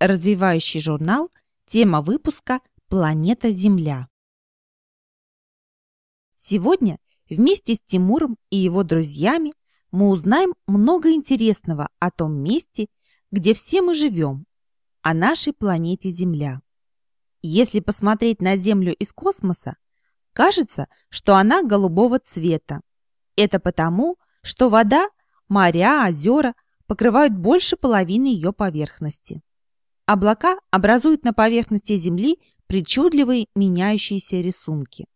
развивающий журнал, тема выпуска «Планета Земля». Сегодня вместе с Тимуром и его друзьями мы узнаем много интересного о том месте, где все мы живем, о нашей планете Земля. Если посмотреть на Землю из космоса, кажется, что она голубого цвета. Это потому, что вода, моря, озера покрывают больше половины ее поверхности. Облака образуют на поверхности Земли причудливые меняющиеся рисунки.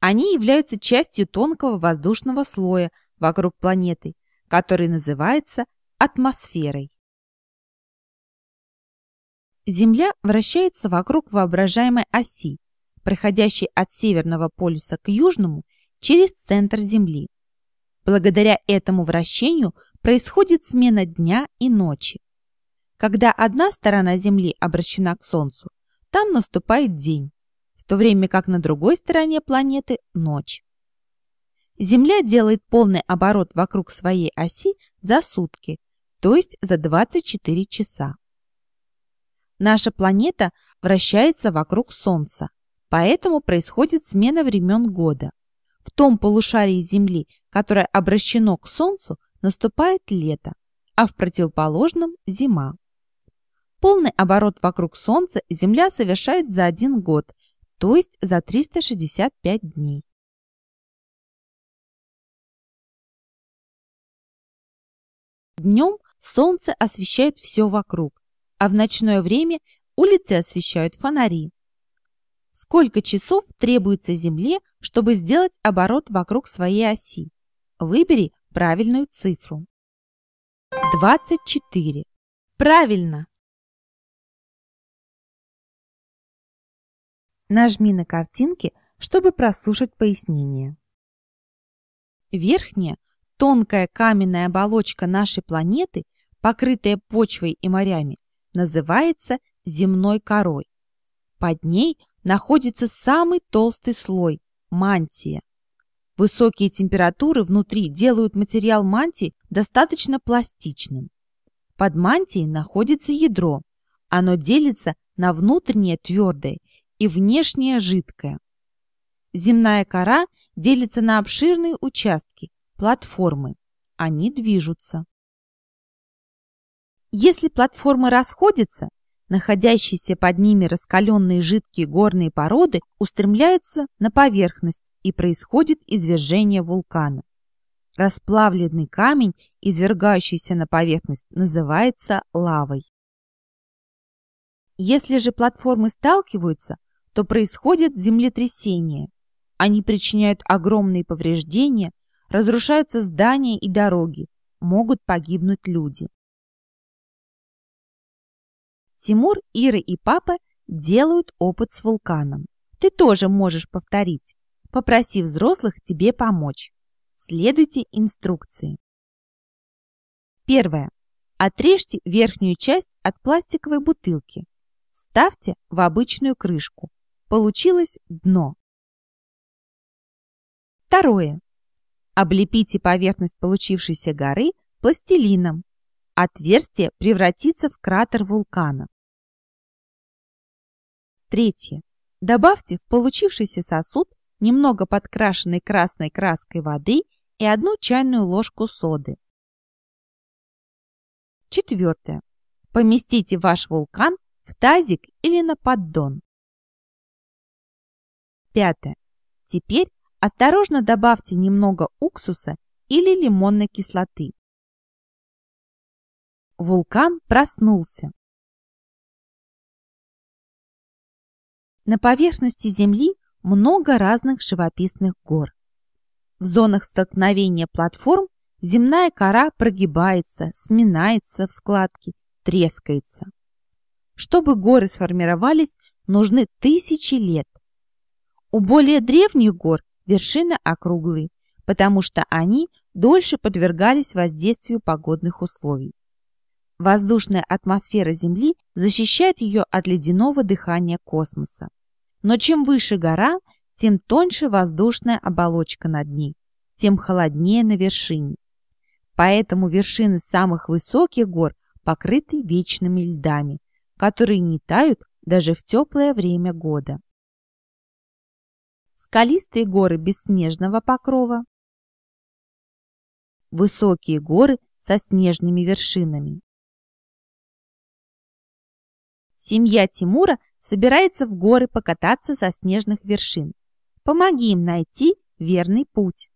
Они являются частью тонкого воздушного слоя вокруг планеты, который называется атмосферой. Земля вращается вокруг воображаемой оси, проходящей от северного полюса к южному через центр Земли. Благодаря этому вращению происходит смена дня и ночи. Когда одна сторона Земли обращена к Солнцу, там наступает день, в то время как на другой стороне планеты – ночь. Земля делает полный оборот вокруг своей оси за сутки, то есть за 24 часа. Наша планета вращается вокруг Солнца, поэтому происходит смена времен года. В том полушарии Земли, которое обращено к Солнцу, наступает лето, а в противоположном – зима. Полный оборот вокруг Солнца Земля совершает за один год, то есть за 365 дней. Днем солнце освещает все вокруг, а в ночное время улицы освещают фонари. Сколько часов требуется Земле, чтобы сделать оборот вокруг своей оси? Выбери правильную цифру. 24. Правильно! Нажми на картинке, чтобы прослушать пояснение. Верхняя, тонкая каменная оболочка нашей планеты, покрытая почвой и морями, называется земной корой. Под ней находится самый толстый слой – мантия. Высокие температуры внутри делают материал мантии достаточно пластичным. Под мантией находится ядро. Оно делится на внутреннее твердое и внешнее жидкое. Земная кора делится на обширные участки, платформы. Они движутся. Если платформы расходятся, находящиеся под ними раскаленные жидкие горные породы устремляются на поверхность и происходит извержение вулкана. Расплавленный камень, извергающийся на поверхность, называется лавой. Если же платформы сталкиваются, то происходят землетрясения. Они причиняют огромные повреждения, разрушаются здания и дороги, могут погибнуть люди. Тимур, Ира и папа делают опыт с вулканом. Ты тоже можешь повторить. Попроси взрослых тебе помочь. Следуйте инструкции. Первое. Отрежьте верхнюю часть от пластиковой бутылки. Ставьте в обычную крышку. Получилось дно. Второе. Облепите поверхность получившейся горы пластилином. Отверстие превратится в кратер вулкана. Третье. Добавьте в получившийся сосуд немного подкрашенной красной краской воды и одну чайную ложку соды. Четвертое. Поместите ваш вулкан в тазик или на поддон. Пятое. Теперь осторожно добавьте немного уксуса или лимонной кислоты. Вулкан проснулся. На поверхности Земли много разных живописных гор. В зонах столкновения платформ земная кора прогибается, сминается в складки, трескается. Чтобы горы сформировались, нужны тысячи лет. У более древних гор вершины округлые, потому что они дольше подвергались воздействию погодных условий. Воздушная атмосфера Земли защищает ее от ледяного дыхания космоса. Но чем выше гора, тем тоньше воздушная оболочка над ней, тем холоднее на вершине. Поэтому вершины самых высоких гор покрыты вечными льдами, которые не тают даже в теплое время года скалистые горы без снежного покрова, высокие горы со снежными вершинами. Семья Тимура собирается в горы покататься со снежных вершин. Помоги им найти верный путь.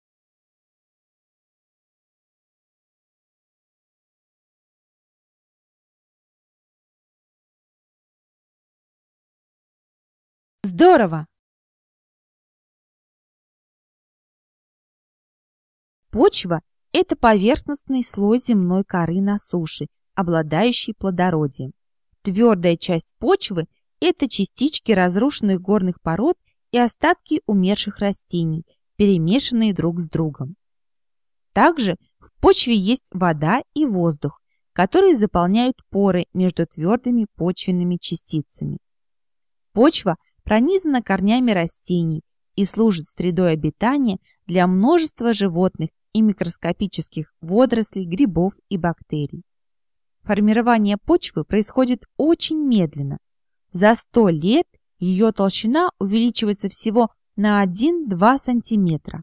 Здорово! Почва – это поверхностный слой земной коры на суше, обладающий плодородием. Твердая часть почвы – это частички разрушенных горных пород и остатки умерших растений, перемешанные друг с другом. Также в почве есть вода и воздух, которые заполняют поры между твердыми почвенными частицами. Почва пронизана корнями растений и служит средой обитания для множества животных и микроскопических водорослей, грибов и бактерий. Формирование почвы происходит очень медленно. За 100 лет ее толщина увеличивается всего на 1-2 см.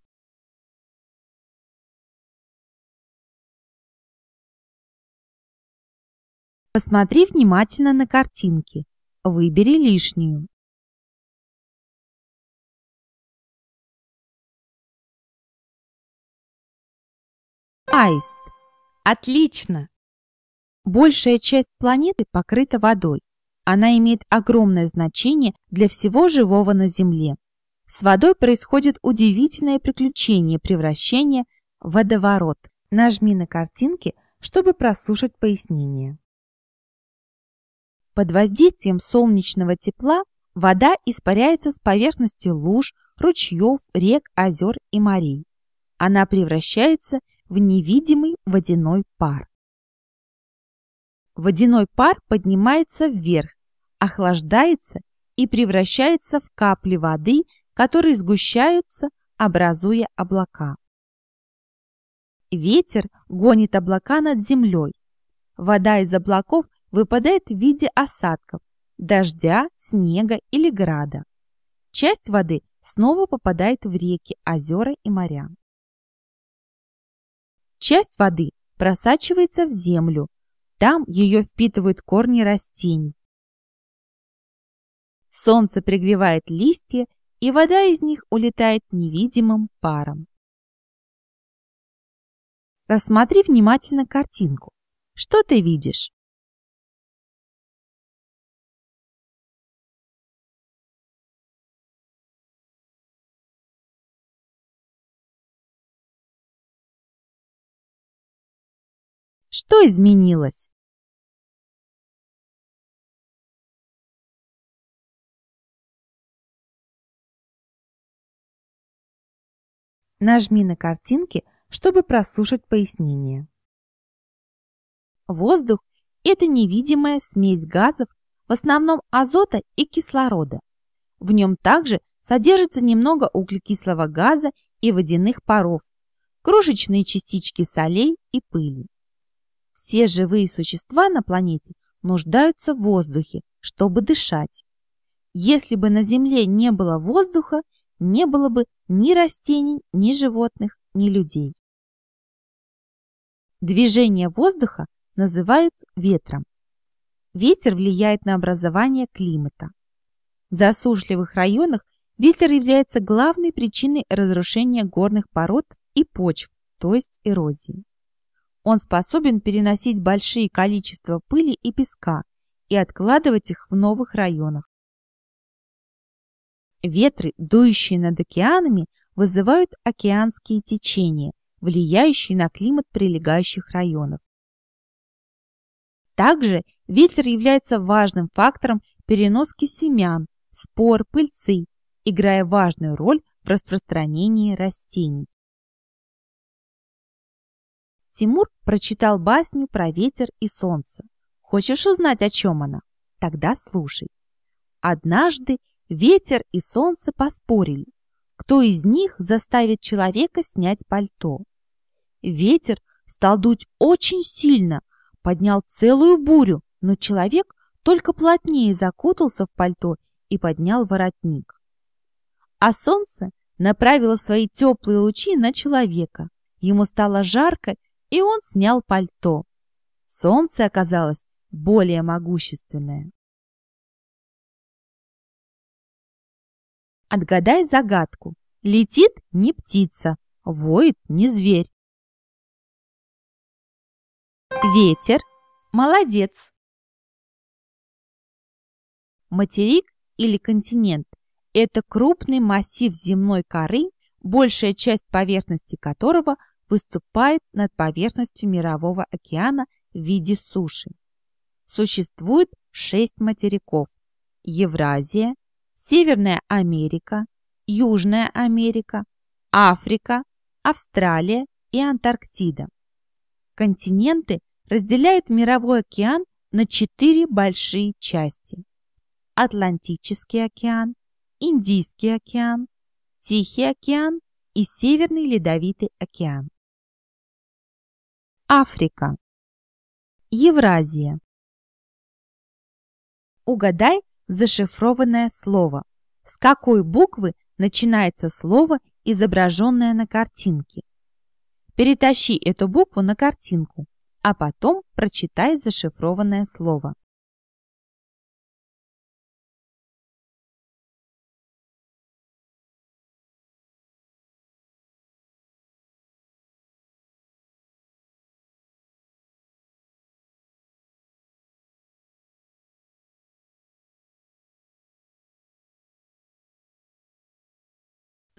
Посмотри внимательно на картинки. Выбери лишнюю. Аист. Отлично! Большая часть планеты покрыта водой. Она имеет огромное значение для всего живого на Земле. С водой происходит удивительное приключение превращения в водоворот. Нажми на картинке, чтобы прослушать пояснение. Под воздействием солнечного тепла вода испаряется с поверхности луж, ручьев, рек, озер и морей. Она превращается в невидимый водяной пар. Водяной пар поднимается вверх, охлаждается и превращается в капли воды, которые сгущаются, образуя облака. Ветер гонит облака над землей. Вода из облаков выпадает в виде осадков, дождя, снега или града. Часть воды снова попадает в реки, озера и моря. Часть воды просачивается в землю. Там ее впитывают корни растений. Солнце пригревает листья, и вода из них улетает невидимым паром. Рассмотри внимательно картинку. Что ты видишь? Что изменилось? Нажми на картинке, чтобы прослушать пояснение. Воздух – это невидимая смесь газов, в основном азота и кислорода. В нем также содержится немного углекислого газа и водяных паров, крошечные частички солей и пыли. Все живые существа на планете нуждаются в воздухе, чтобы дышать. Если бы на Земле не было воздуха, не было бы ни растений, ни животных, ни людей. Движение воздуха называют ветром. Ветер влияет на образование климата. В засушливых районах ветер является главной причиной разрушения горных пород и почв, то есть эрозии. Он способен переносить большие количества пыли и песка и откладывать их в новых районах. Ветры, дующие над океанами, вызывают океанские течения, влияющие на климат прилегающих районов. Также ветер является важным фактором переноски семян, спор, пыльцы, играя важную роль в распространении растений. Тимур прочитал басню про ветер и солнце. Хочешь узнать, о чем она? Тогда слушай. Однажды ветер и солнце поспорили, кто из них заставит человека снять пальто. Ветер стал дуть очень сильно, поднял целую бурю, но человек только плотнее закутался в пальто и поднял воротник. А солнце направило свои теплые лучи на человека. Ему стало жарко, и он снял пальто. Солнце оказалось более могущественное. Отгадай загадку. Летит не птица, воет не зверь. Ветер. Молодец. Материк или континент – это крупный массив земной коры, большая часть поверхности которого выступает над поверхностью Мирового океана в виде суши. Существует шесть материков – Евразия, Северная Америка, Южная Америка, Африка, Австралия и Антарктида. Континенты разделяют Мировой океан на четыре большие части. Атлантический океан, Индийский океан, Тихий океан и Северный Ледовитый океан. Африка. Евразия. Угадай зашифрованное слово. С какой буквы начинается слово, изображенное на картинке? Перетащи эту букву на картинку, а потом прочитай зашифрованное слово.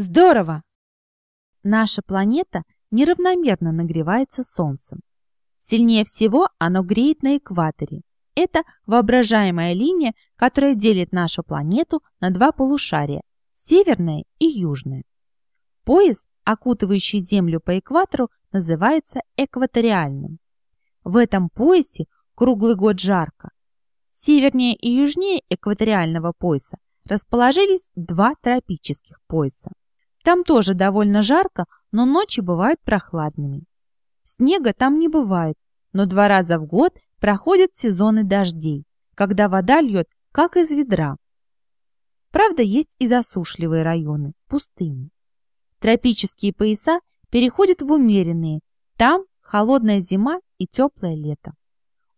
Здорово! Наша планета неравномерно нагревается Солнцем. Сильнее всего оно греет на экваторе. Это воображаемая линия, которая делит нашу планету на два полушария – северное и южное. Пояс, окутывающий Землю по экватору, называется экваториальным. В этом поясе круглый год жарко. Севернее и южнее экваториального пояса расположились два тропических пояса. Там тоже довольно жарко, но ночи бывают прохладными. Снега там не бывает, но два раза в год проходят сезоны дождей, когда вода льет, как из ведра. Правда, есть и засушливые районы, пустыни. Тропические пояса переходят в умеренные, там холодная зима и теплое лето.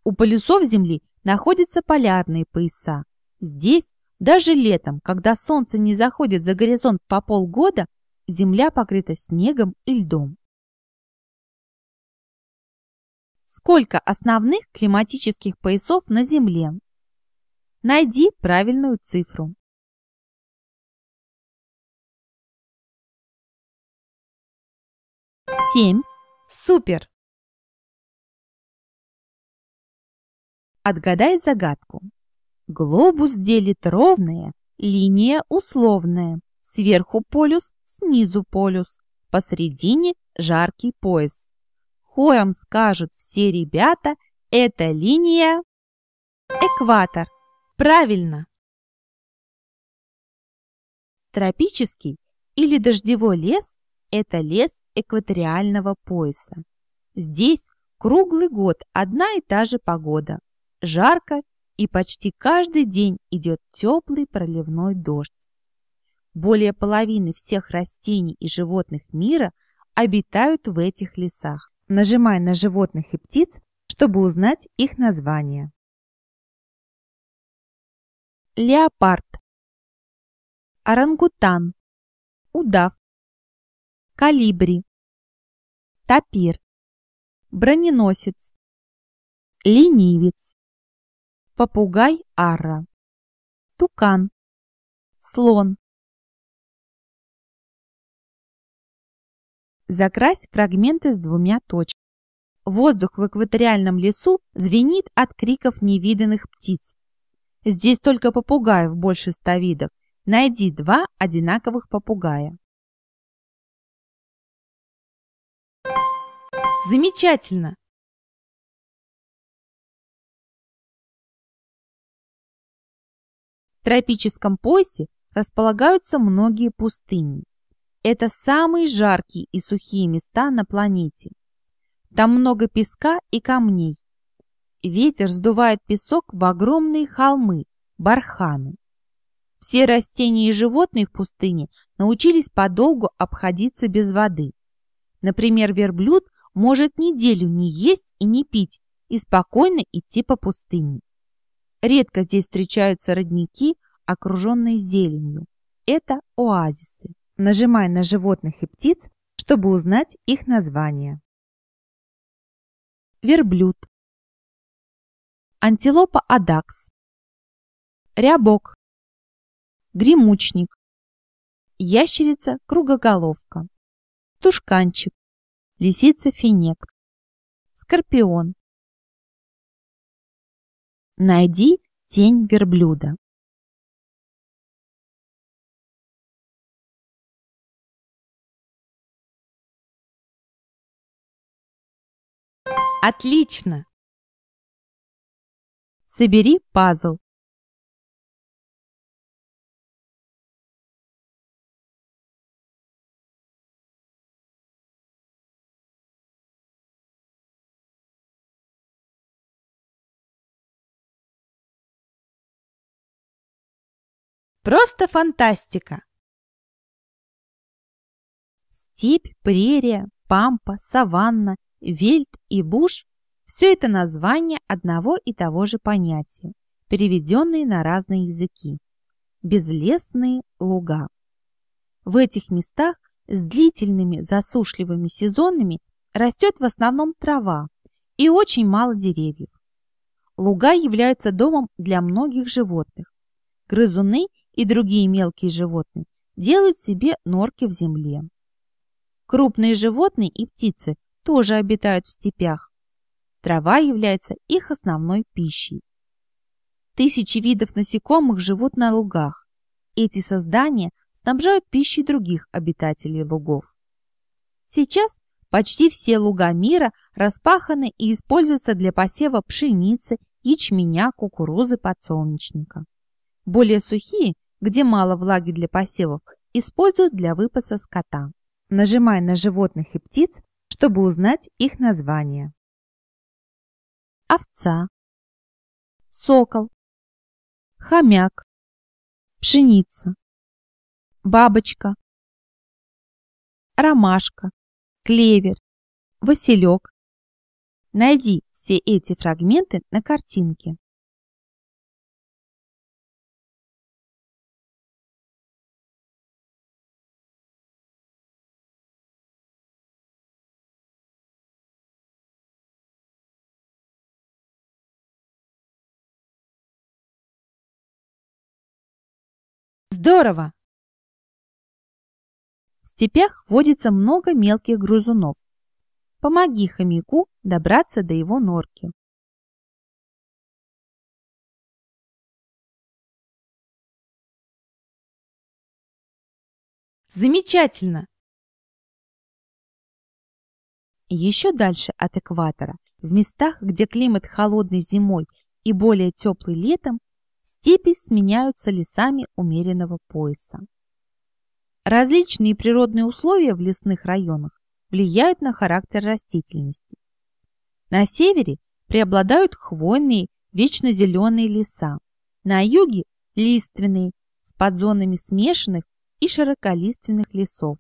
У полюсов Земли находятся полярные пояса. Здесь даже летом, когда солнце не заходит за горизонт по полгода, Земля покрыта снегом и льдом. Сколько основных климатических поясов на Земле? Найди правильную цифру. Семь. Супер! Отгадай загадку. Глобус делит ровное, линия условная, сверху полюс, снизу полюс, посредине жаркий пояс. Хором скажут все ребята, эта линия экватор. Правильно! Тропический или дождевой лес – это лес экваториального пояса. Здесь круглый год одна и та же погода. Жарко и почти каждый день идет теплый проливной дождь. Более половины всех растений и животных мира обитают в этих лесах. Нажимай на животных и птиц, чтобы узнать их название. Леопард Орангутан Удав Калибри Тапир Броненосец Ленивец Попугай Арра Тукан Слон Закрась фрагменты с двумя точками. Воздух в экваториальном лесу звенит от криков невиданных птиц. Здесь только попугаев больше ста видов. Найди два одинаковых попугая. Замечательно! В тропическом поясе располагаются многие пустыни. Это самые жаркие и сухие места на планете. Там много песка и камней. Ветер сдувает песок в огромные холмы, барханы. Все растения и животные в пустыне научились подолгу обходиться без воды. Например, верблюд может неделю не есть и не пить и спокойно идти по пустыне. Редко здесь встречаются родники, окруженные зеленью. Это оазисы нажимай на животных и птиц, чтобы узнать их название. Верблюд. Антилопа адакс. Рябок. Гремучник. Ящерица кругоголовка. Тушканчик. Лисица финек. Скорпион. Найди тень верблюда. Отлично! Собери пазл. Просто фантастика! Степь, прерия, пампа, саванна Вельт и буш – все это название одного и того же понятия, переведенные на разные языки. Безлесные луга. В этих местах с длительными засушливыми сезонами растет в основном трава и очень мало деревьев. Луга являются домом для многих животных. Грызуны и другие мелкие животные делают себе норки в земле. Крупные животные и птицы тоже обитают в степях. Трава является их основной пищей. Тысячи видов насекомых живут на лугах. Эти создания снабжают пищей других обитателей лугов. Сейчас почти все луга мира распаханы и используются для посева пшеницы, ячменя, кукурузы, подсолнечника. Более сухие, где мало влаги для посевов, используют для выпаса скота. Нажимая на животных и птиц, чтобы узнать их название. Овца, сокол, хомяк, пшеница, бабочка, ромашка, клевер, василек. Найди все эти фрагменты на картинке. Здорово! В степях водится много мелких грызунов. Помоги хомяку добраться до его норки. Замечательно! Еще дальше от экватора, в местах, где климат холодный зимой и более теплый летом, степи сменяются лесами умеренного пояса. Различные природные условия в лесных районах влияют на характер растительности. На севере преобладают хвойные, вечно зеленые леса, на юге – лиственные, с подзонами смешанных и широколиственных лесов.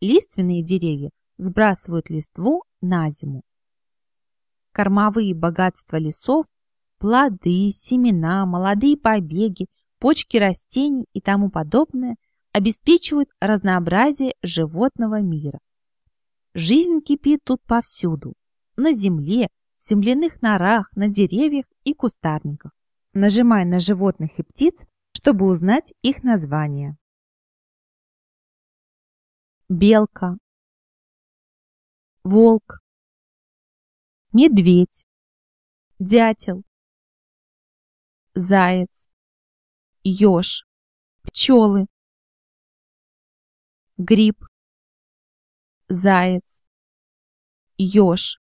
Лиственные деревья сбрасывают листву на зиму. Кормовые богатства лесов плоды, семена, молодые побеги, почки растений и тому подобное обеспечивают разнообразие животного мира. Жизнь кипит тут повсюду – на земле, в земляных норах, на деревьях и кустарниках. Нажимай на животных и птиц, чтобы узнать их название. Белка, волк, медведь, дятел, заяц, еж, пчелы, гриб, заяц, еж.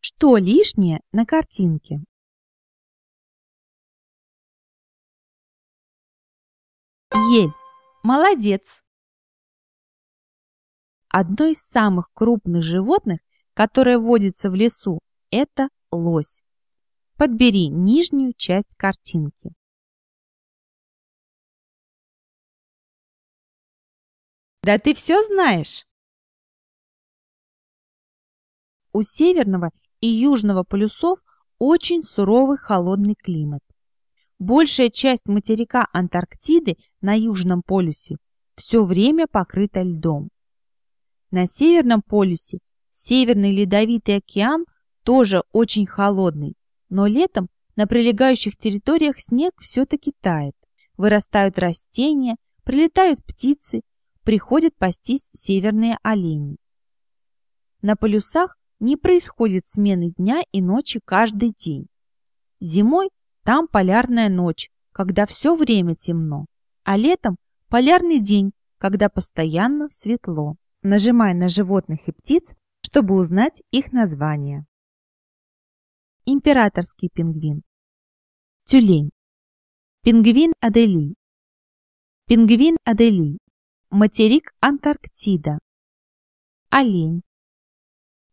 Что лишнее на картинке? Ель. Молодец! Одно из самых крупных животных, которое водится в лесу, это лось. Подбери нижнюю часть картинки. Да ты все знаешь? У северного и южного полюсов очень суровый холодный климат. Большая часть материка Антарктиды на южном полюсе все время покрыта льдом. На северном полюсе Северный Ледовитый океан тоже очень холодный, но летом на прилегающих территориях снег все-таки тает. Вырастают растения, прилетают птицы, приходят пастись северные олени. На полюсах не происходит смены дня и ночи каждый день. Зимой там полярная ночь, когда все время темно, а летом полярный день, когда постоянно светло. Нажимай на животных и птиц, чтобы узнать их название. Императорский пингвин. Тюлень. Пингвин Адели. Пингвин Адели. Материк Антарктида. Олень.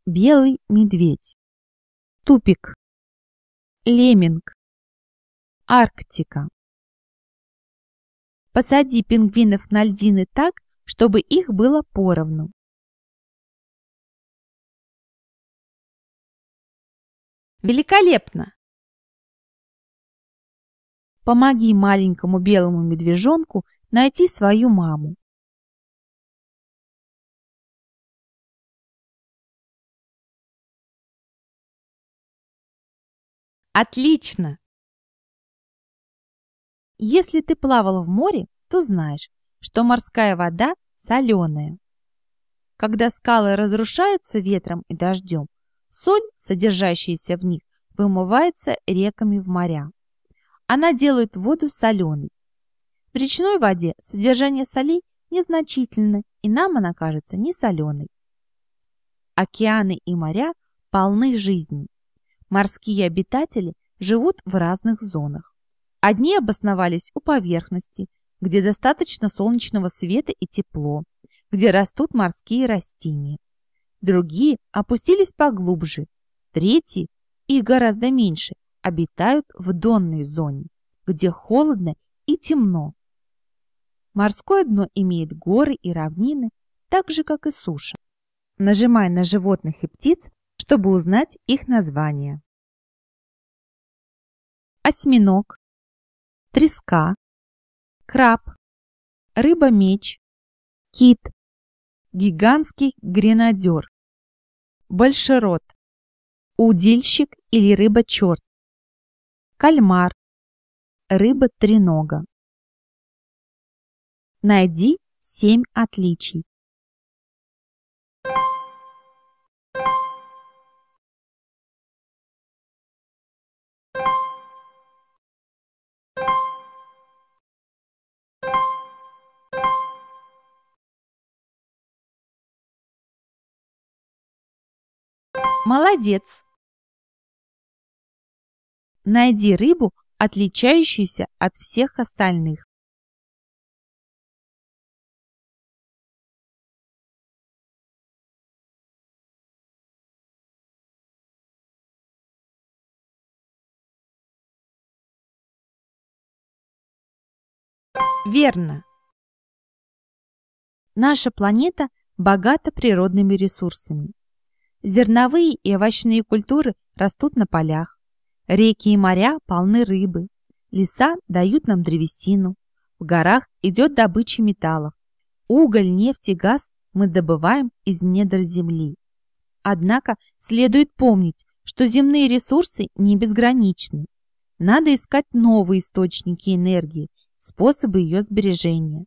Белый медведь. Тупик. Леминг. Арктика. Посади пингвинов на льдины так, чтобы их было поровну. Великолепно! Помоги маленькому белому медвежонку найти свою маму. Отлично! Если ты плавала в море, то знаешь, что морская вода соленая. Когда скалы разрушаются ветром и дождем, Соль, содержащаяся в них, вымывается реками в моря. Она делает воду соленой. В речной воде содержание солей незначительно, и нам она кажется не соленой. Океаны и моря полны жизни. Морские обитатели живут в разных зонах. Одни обосновались у поверхности, где достаточно солнечного света и тепло, где растут морские растения другие опустились поглубже, третьи, их гораздо меньше, обитают в донной зоне, где холодно и темно. Морское дно имеет горы и равнины, так же, как и суша. Нажимай на животных и птиц, чтобы узнать их название. Осьминог, треска, краб, рыба-меч, кит, гигантский гренадер, большерот, удильщик или рыба-черт, кальмар, рыба-тренога. Найди семь отличий. Молодец! Найди рыбу, отличающуюся от всех остальных. Верно. Наша планета богата природными ресурсами. Зерновые и овощные культуры растут на полях. Реки и моря полны рыбы. Леса дают нам древесину. В горах идет добыча металлов. Уголь, нефть и газ мы добываем из недр земли. Однако следует помнить, что земные ресурсы не безграничны. Надо искать новые источники энергии, способы ее сбережения.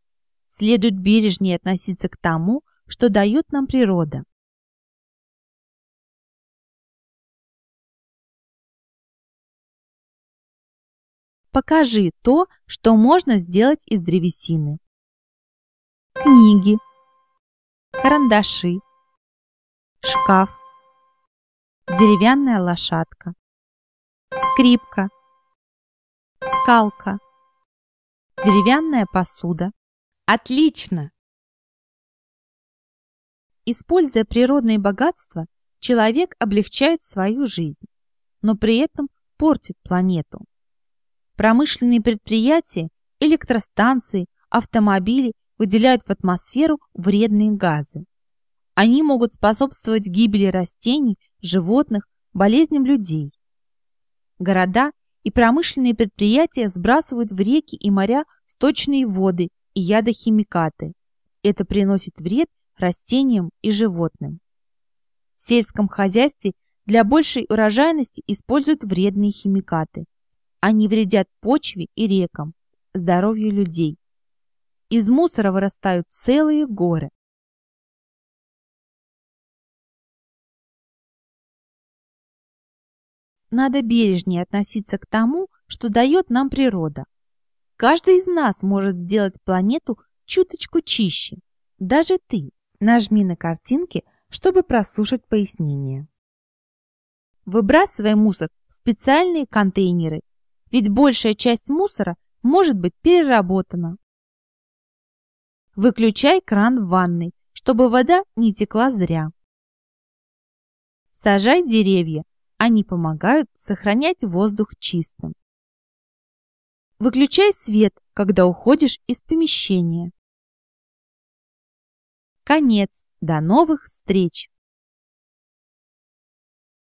Следует бережнее относиться к тому, что дает нам природа. Покажи то, что можно сделать из древесины. Книги, карандаши, шкаф, деревянная лошадка, скрипка, скалка, деревянная посуда. Отлично! Используя природные богатства, человек облегчает свою жизнь, но при этом портит планету. Промышленные предприятия, электростанции, автомобили выделяют в атмосферу вредные газы. Они могут способствовать гибели растений, животных, болезням людей. Города и промышленные предприятия сбрасывают в реки и моря сточные воды и ядохимикаты. Это приносит вред растениям и животным. В сельском хозяйстве для большей урожайности используют вредные химикаты. Они вредят почве и рекам, здоровью людей. Из мусора вырастают целые горы. Надо бережнее относиться к тому, что дает нам природа. Каждый из нас может сделать планету чуточку чище. Даже ты. Нажми на картинке, чтобы прослушать пояснение. Выбрасывай мусор в специальные контейнеры ведь большая часть мусора может быть переработана. Выключай кран в ванной, чтобы вода не текла зря. Сажай деревья, они помогают сохранять воздух чистым. Выключай свет, когда уходишь из помещения. Конец. До новых встреч!